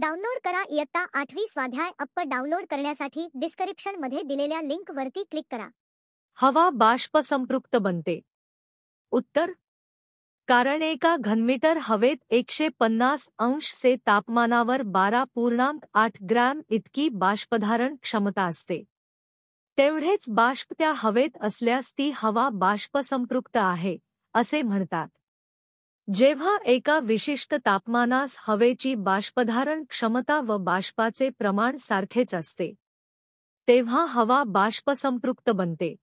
download करा इयत्ता आठवी स्वाध्याय अप्प डाउनलोड करण्यासाठी मध्ये दिलेल्या लिंकवरती क्लिक करा हवा बाष्प संपृक्त बनते उत्तर कारण एका घनमीटर हवेत एकशे पन्नास अंश से तापमानावर बारा पूर्णांक आठ ग्रॅम इतकी बाष्पधारण क्षमता असते तेवढेच बाष्प त्या हवेत असल्यास ती हवा बाष्पसंपृक्त आहे असे म्हणतात जेव्हा एका विशिष्ट तापमानास हवेची बाष्पधारण क्षमता व बाष्पाचे प्रमाण सारखेच असते तेव्हा हवा बाष्पसंपृक्त बनते